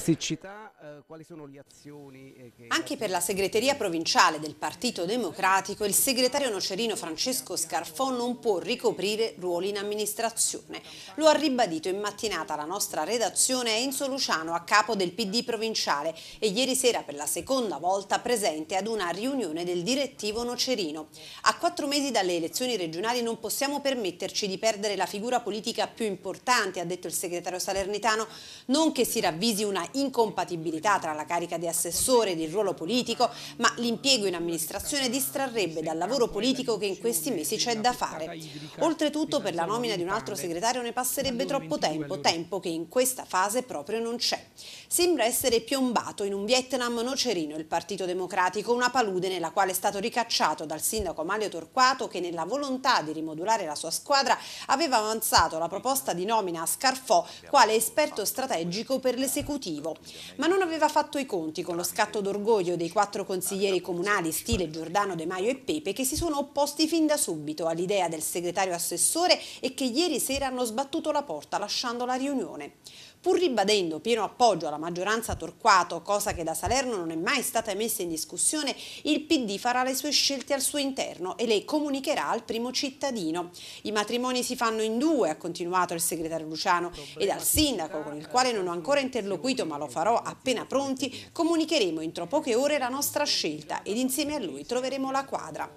siccità quali sono le azioni eh, che... Anche per la segreteria provinciale del Partito Democratico il segretario nocerino Francesco Scarfò non può ricoprire ruoli in amministrazione. Lo ha ribadito in mattinata la nostra redazione Enzo Luciano a capo del PD provinciale e ieri sera per la seconda volta presente ad una riunione del direttivo nocerino. A quattro mesi dalle elezioni regionali non possiamo permetterci di perdere la figura politica più importante, ha detto il segretario salernitano, non che si ravvisi una incompatibilità compatibilità tra la carica di assessore ed il ruolo politico, ma l'impiego in amministrazione distrarrebbe dal lavoro politico che in questi mesi c'è da fare. Oltretutto per la nomina di un altro segretario ne passerebbe troppo tempo, tempo che in questa fase proprio non c'è. Sembra essere piombato in un Vietnam nocerino il Partito Democratico, una palude nella quale è stato ricacciato dal sindaco Mario Torquato che nella volontà di rimodulare la sua squadra aveva avanzato la proposta di nomina a Scarfò quale esperto strategico per l'esecutivo, ma non aveva aveva fatto i conti con lo scatto d'orgoglio dei quattro consiglieri comunali stile Giordano De Maio e Pepe che si sono opposti fin da subito all'idea del segretario assessore e che ieri sera hanno sbattuto la porta lasciando la riunione. Pur ribadendo pieno appoggio alla maggioranza Torquato, cosa che da Salerno non è mai stata messa in discussione, il PD farà le sue scelte al suo interno e le comunicherà al primo cittadino. I matrimoni si fanno in due, ha continuato il segretario Luciano, e dal sindaco, con il quale non ho ancora interloquito ma lo farò appena pronti, comunicheremo entro poche ore la nostra scelta ed insieme a lui troveremo la quadra.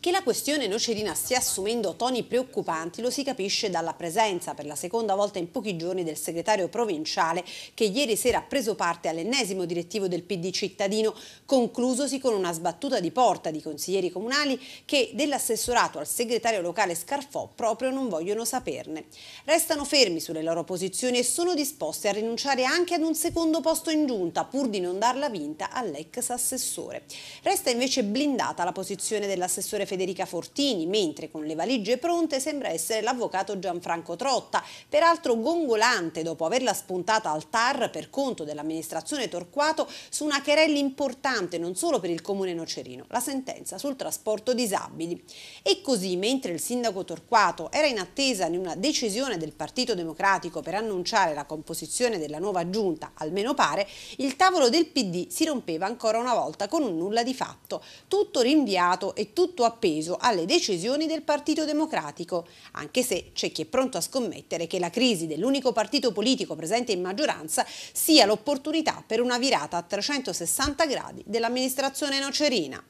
Che la questione nocerina stia assumendo toni preoccupanti lo si capisce dalla presenza per la seconda volta in pochi giorni del segretario provinciale che ieri sera ha preso parte all'ennesimo direttivo del PD cittadino, conclusosi con una sbattuta di porta di consiglieri comunali che dell'assessorato al segretario locale Scarfò proprio non vogliono saperne. Restano fermi sulle loro posizioni e sono disposti a rinunciare anche ad un secondo posto in giunta pur di non darla vinta all'ex assessore. Resta invece blindata la posizione dell'assessore Federica Fortini, mentre con le valigie pronte sembra essere l'avvocato Gianfranco Trotta, peraltro gongolante dopo averla spuntata al TAR per conto dell'amministrazione Torquato su una querella importante non solo per il comune nocerino, la sentenza sul trasporto disabili. E così, mentre il sindaco Torquato era in attesa di una decisione del Partito Democratico per annunciare la composizione della nuova giunta, almeno pare, il tavolo del PD si rompeva ancora una volta con un nulla di fatto, tutto rinviato e tutto appeso appeso alle decisioni del Partito Democratico, anche se c'è chi è pronto a scommettere che la crisi dell'unico partito politico presente in maggioranza sia l'opportunità per una virata a 360 gradi dell'amministrazione nocerina.